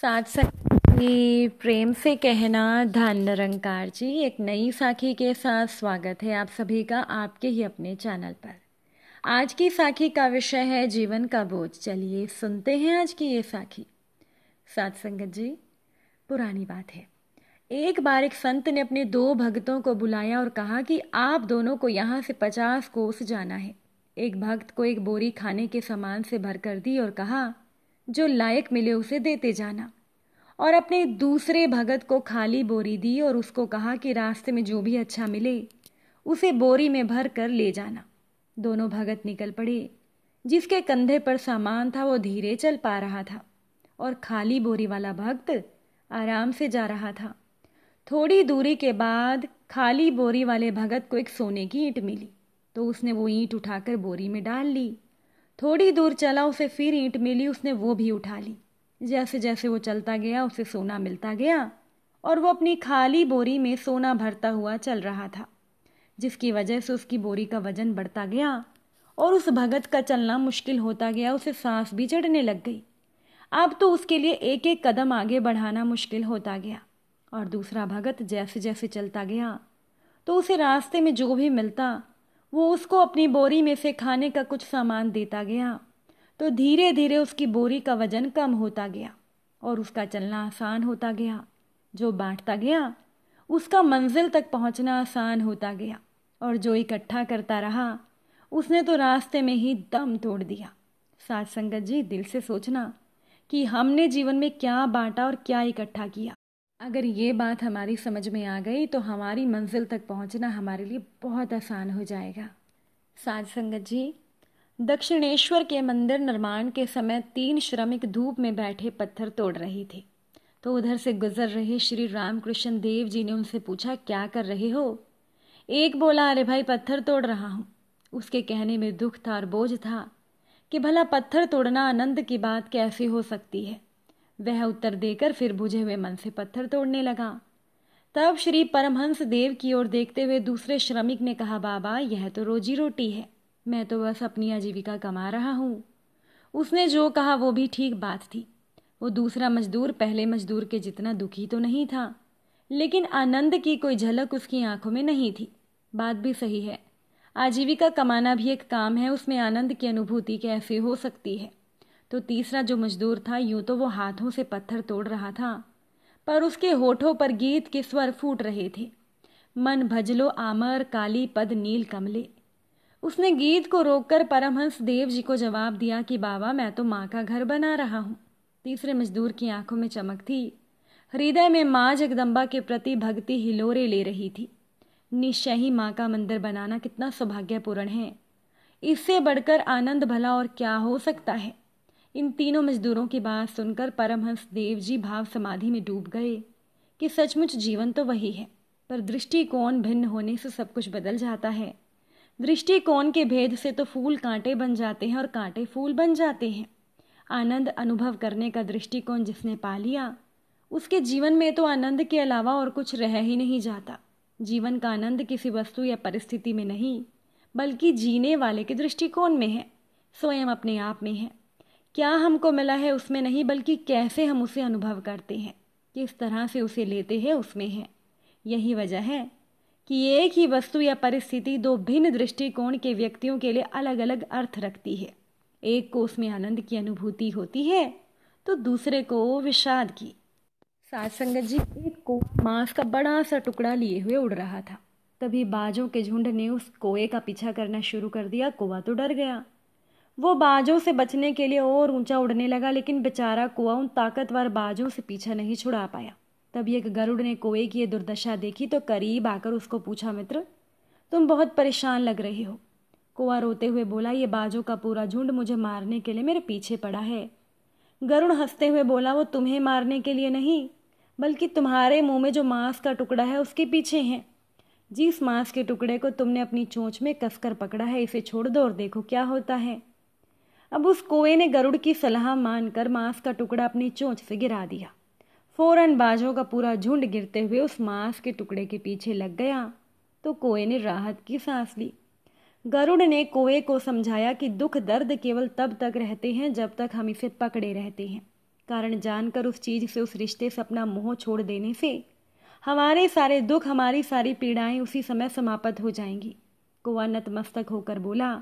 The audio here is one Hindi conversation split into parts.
साथ साथ ही प्रेम से कहना धन निरंकार जी एक नई साखी के साथ स्वागत है आप सभी का आपके ही अपने चैनल पर आज की साखी का विषय है जीवन का बोझ चलिए सुनते हैं आज की ये साखी सात संगत जी पुरानी बात है एक बार एक संत ने अपने दो भक्तों को बुलाया और कहा कि आप दोनों को यहाँ से पचास कोस जाना है एक भक्त को एक बोरी खाने के सामान से भर कर दी और कहा जो लायक मिले उसे देते जाना और अपने दूसरे भगत को खाली बोरी दी और उसको कहा कि रास्ते में जो भी अच्छा मिले उसे बोरी में भर कर ले जाना दोनों भगत निकल पड़े जिसके कंधे पर सामान था वो धीरे चल पा रहा था और खाली बोरी वाला भक्त आराम से जा रहा था थोड़ी दूरी के बाद खाली बोरी वाले भगत को एक सोने की ईंट मिली तो उसने वो ईंट उठाकर बोरी में डाल ली थोड़ी दूर चला उसे फिर ईंट मिली उसने वो भी उठा ली जैसे जैसे वो चलता गया उसे सोना मिलता गया और वो अपनी खाली बोरी में सोना भरता हुआ चल रहा था जिसकी वजह से उसकी बोरी का वजन बढ़ता गया और उस भगत का चलना मुश्किल होता गया उसे सांस भी चढ़ने लग गई अब तो उसके लिए एक एक कदम आगे बढ़ाना मुश्किल होता गया और दूसरा भगत जैसे जैसे चलता गया तो उसे रास्ते में जो भी मिलता वो उसको अपनी बोरी में से खाने का कुछ सामान देता गया तो धीरे धीरे उसकी बोरी का वजन कम होता गया और उसका चलना आसान होता गया जो बांटता गया उसका मंजिल तक पहुंचना आसान होता गया और जो इकट्ठा करता रहा उसने तो रास्ते में ही दम तोड़ दिया सात संगत जी दिल से सोचना कि हमने जीवन में क्या बांटा और क्या इकट्ठा किया अगर ये बात हमारी समझ में आ गई तो हमारी मंजिल तक पहुंचना हमारे लिए बहुत आसान हो जाएगा साज संगत जी दक्षिणेश्वर के मंदिर निर्माण के समय तीन श्रमिक धूप में बैठे पत्थर तोड़ रहे थे तो उधर से गुजर रहे श्री रामकृष्ण देव जी ने उनसे पूछा क्या कर रहे हो एक बोला अरे भाई पत्थर तोड़ रहा हूँ उसके कहने में दुख था और बोझ था कि भला पत्थर तोड़ना आनंद की बात कैसे हो सकती है वह उत्तर देकर फिर बुझे हुए मन से पत्थर तोड़ने लगा तब श्री परमहंस देव की ओर देखते हुए दूसरे श्रमिक ने कहा बाबा यह तो रोजी रोटी है मैं तो बस अपनी आजीविका कमा रहा हूँ उसने जो कहा वो भी ठीक बात थी वो दूसरा मजदूर पहले मजदूर के जितना दुखी तो नहीं था लेकिन आनंद की कोई झलक उसकी आंखों में नहीं थी बात भी सही है आजीविका कमाना भी एक काम है उसमें आनंद की अनुभूति कैसे हो सकती है तो तीसरा जो मजदूर था यूं तो वो हाथों से पत्थर तोड़ रहा था पर उसके होठों पर गीत के स्वर फूट रहे थे मन भजलो आमर काली पद नील कमले उसने गीत को रोककर परमहंस देव जी को जवाब दिया कि बाबा मैं तो माँ का घर बना रहा हूँ तीसरे मजदूर की आंखों में चमक थी हृदय में माँ जगदम्बा के प्रति भक्ति हिलोरे ले रही थी निश्चय ही माँ का मंदिर बनाना कितना सौभाग्यपूर्ण है इससे बढ़कर आनंद भला और क्या हो सकता है इन तीनों मजदूरों की बात सुनकर परमहंस देव जी भाव समाधि में डूब गए कि सचमुच जीवन तो वही है पर दृष्टिकोण भिन्न होने से सब कुछ बदल जाता है दृष्टिकोण के भेद से तो फूल कांटे बन जाते हैं और कांटे फूल बन जाते हैं आनंद अनुभव करने का दृष्टिकोण जिसने पा लिया उसके जीवन में तो आनंद के अलावा और कुछ रह ही नहीं जाता जीवन का आनंद किसी वस्तु या परिस्थिति में नहीं बल्कि जीने वाले के दृष्टिकोण में है स्वयं अपने आप में है क्या हमको मिला है उसमें नहीं बल्कि कैसे हम उसे अनुभव करते हैं किस तरह से उसे लेते हैं उसमें है यही वजह है कि एक ही वस्तु या परिस्थिति दो भिन्न दृष्टिकोण के व्यक्तियों के लिए अलग अलग अर्थ रखती है एक को उसमें आनंद की अनुभूति होती है तो दूसरे को विषाद की सात संगत जी एक को मांस का बड़ा सा टुकड़ा लिए हुए उड़ रहा था तभी बाजों के झुंड ने उस कोए का पीछा करना शुरू कर दिया कोआ तो डर गया वो बाजों से बचने के लिए और ऊंचा उड़ने लगा लेकिन बेचारा कुआ उन ताकतवर बाजों से पीछा नहीं छुड़ा पाया तभी एक गरुड़ ने कुएं की यह दुर्दशा देखी तो करीब आकर उसको पूछा मित्र तुम बहुत परेशान लग रहे हो कुआ रोते हुए बोला ये बाजों का पूरा झुंड मुझे मारने के लिए मेरे पीछे पड़ा है गरुड़ हंसते हुए बोला वो तुम्हें मारने के लिए नहीं बल्कि तुम्हारे मुंह में जो मांस का टुकड़ा है उसके पीछे हैं जिस मांस के टुकड़े को तुमने अपनी चोंच में कसकर पकड़ा है इसे छोड़ दो और देखो क्या होता है अब उस कोए ने गरुड़ की सलाह मानकर मांस का टुकड़ा अपनी चोंच से गिरा दिया फौरन बाजों का पूरा झुंड गिरते हुए उस मांस के टुकड़े के पीछे लग गया तो कोए ने राहत की सांस ली गरुड़ ने कोए को समझाया कि दुख दर्द केवल तब तक रहते हैं जब तक हम इसे पकड़े रहते हैं कारण जानकर उस चीज से उस रिश्ते से अपना मोह छोड़ देने से हमारे सारे दुख हमारी सारी पीड़ाएं उसी समय समाप्त हो जाएंगी कुआ नतमस्तक होकर बोला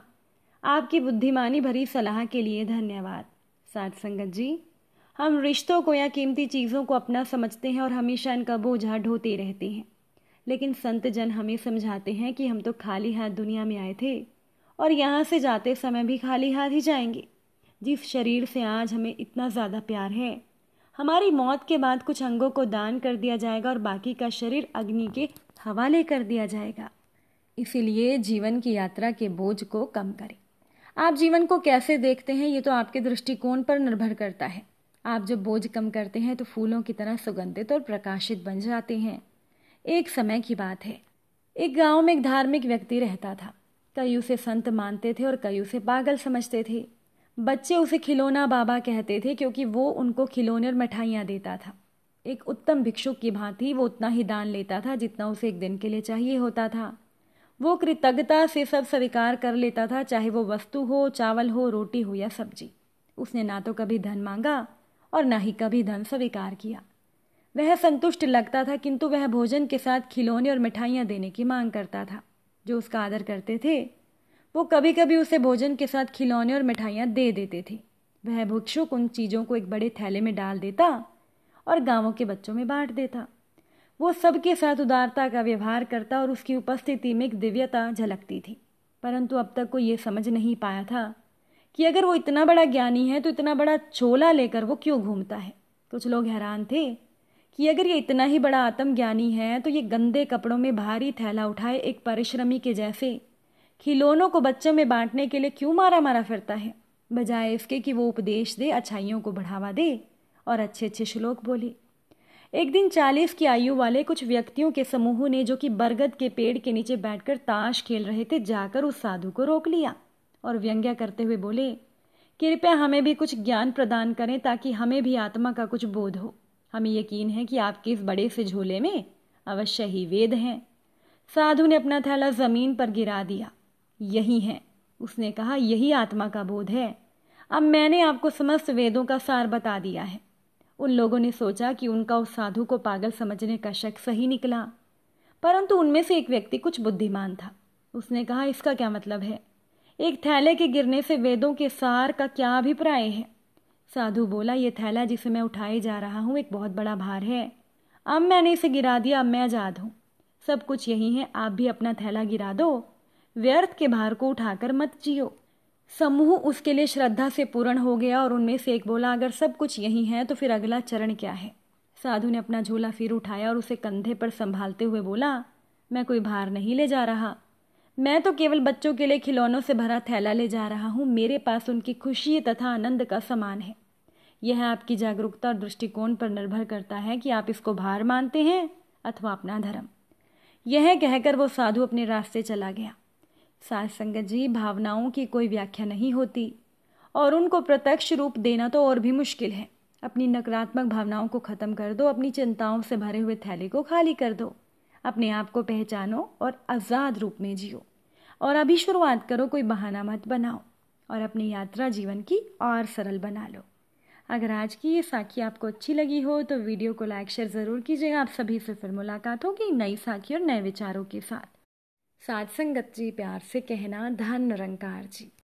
आपकी बुद्धिमानी भरी सलाह के लिए धन्यवाद साथ संगत जी हम रिश्तों को या कीमती चीज़ों को अपना समझते हैं और हमेशा इनका बोझा ढोते रहते हैं लेकिन संत जन हमें समझाते हैं कि हम तो खाली हाथ दुनिया में आए थे और यहाँ से जाते समय भी खाली हाथ ही जाएंगे जिस शरीर से आज हमें इतना ज़्यादा प्यार है हमारी मौत के बाद कुछ अंगों को दान कर दिया जाएगा और बाकी का शरीर अग्नि के हवाले कर दिया जाएगा इसीलिए जीवन की यात्रा के बोझ को कम करें आप जीवन को कैसे देखते हैं ये तो आपके दृष्टिकोण पर निर्भर करता है आप जब बोझ कम करते हैं तो फूलों की तरह सुगंधित और प्रकाशित बन जाते हैं एक समय की बात है एक गांव में एक धार्मिक व्यक्ति रहता था कई उसे संत मानते थे और कई उसे पागल समझते थे बच्चे उसे खिलौना बाबा कहते थे क्योंकि वो उनको खिलौने और मिठाइयाँ देता था एक उत्तम भिक्षुक की भांति वो उतना ही दान लेता था जितना उसे एक दिन के लिए चाहिए होता था वो कृतज्ञता से सब स्वीकार कर लेता था चाहे वो वस्तु हो चावल हो रोटी हो या सब्जी उसने ना तो कभी धन मांगा और ना ही कभी धन स्वीकार किया वह संतुष्ट लगता था किंतु वह भोजन के साथ खिलौने और मिठाइयाँ देने की मांग करता था जो उसका आदर करते थे वो कभी कभी उसे भोजन के साथ खिलौने और मिठाइयाँ दे देते थे वह भुक्षुक उन चीज़ों को एक बड़े थैले में डाल देता और गांवों के बच्चों में बांट देता वो सबके साथ उदारता का व्यवहार करता और उसकी उपस्थिति में एक दिव्यता झलकती थी परंतु अब तक को ये समझ नहीं पाया था कि अगर वो इतना बड़ा ज्ञानी है तो इतना बड़ा चोला लेकर वो क्यों घूमता है कुछ लोग हैरान थे कि अगर ये इतना ही बड़ा आत्मज्ञानी है तो ये गंदे कपड़ों में भारी थैला उठाए एक परिश्रमी के जैसे खिलौनों को बच्चों में बांटने के लिए क्यों मारा मारा फिरता है बजाय इसके कि वो उपदेश दे अच्छाइयों को बढ़ावा दे और अच्छे अच्छे श्लोक बोले एक दिन चालीस की आयु वाले कुछ व्यक्तियों के समूह ने जो कि बरगद के पेड़ के नीचे बैठकर ताश खेल रहे थे जाकर उस साधु को रोक लिया और व्यंग्य करते हुए बोले कृपया हमें भी कुछ ज्ञान प्रदान करें ताकि हमें भी आत्मा का कुछ बोध हो हमें यकीन है कि आपके इस बड़े से झोले में अवश्य ही वेद हैं साधु ने अपना थैला जमीन पर गिरा दिया यही है उसने कहा यही आत्मा का बोध है अब मैंने आपको समस्त वेदों का सार बता दिया है उन लोगों ने सोचा कि उनका उस साधु को पागल समझने का शक सही निकला परंतु उनमें से एक व्यक्ति कुछ बुद्धिमान था उसने कहा इसका क्या मतलब है एक थैले के गिरने से वेदों के सार का क्या अभिप्राय है साधु बोला यह थैला जिसे मैं उठाए जा रहा हूँ एक बहुत बड़ा भार है अब मैंने इसे गिरा दिया अब मैं आज़ाद हूँ सब कुछ यही है आप भी अपना थैला गिरा दो व्यर्थ के भार को उठाकर मत जियो समूह उसके लिए श्रद्धा से पूर्ण हो गया और उनमें से एक बोला अगर सब कुछ यही है तो फिर अगला चरण क्या है साधु ने अपना झोला फिर उठाया और उसे कंधे पर संभालते हुए बोला मैं कोई भार नहीं ले जा रहा मैं तो केवल बच्चों के लिए खिलौनों से भरा थैला ले जा रहा हूँ मेरे पास उनकी खुशी तथा आनंद का समान है यह आपकी जागरूकता और दृष्टिकोण पर निर्भर करता है कि आप इसको भार मानते हैं अथवा अपना धर्म यह कहकर वो साधु अपने रास्ते चला गया सास संगत जी भावनाओं की कोई व्याख्या नहीं होती और उनको प्रत्यक्ष रूप देना तो और भी मुश्किल है अपनी नकारात्मक भावनाओं को ख़त्म कर दो अपनी चिंताओं से भरे हुए थैले को खाली कर दो अपने आप को पहचानो और आज़ाद रूप में जियो और अभी शुरुआत करो कोई बहाना मत बनाओ और अपनी यात्रा जीवन की और सरल बना लो अगर आज की ये साखी आपको अच्छी लगी हो तो वीडियो को लाइक शेयर ज़रूर कीजिएगा आप सभी से फिर मुलाकात होगी नई साखी और नए विचारों के साथ सात संगत जी प्यार से कहना धन निरंकार जी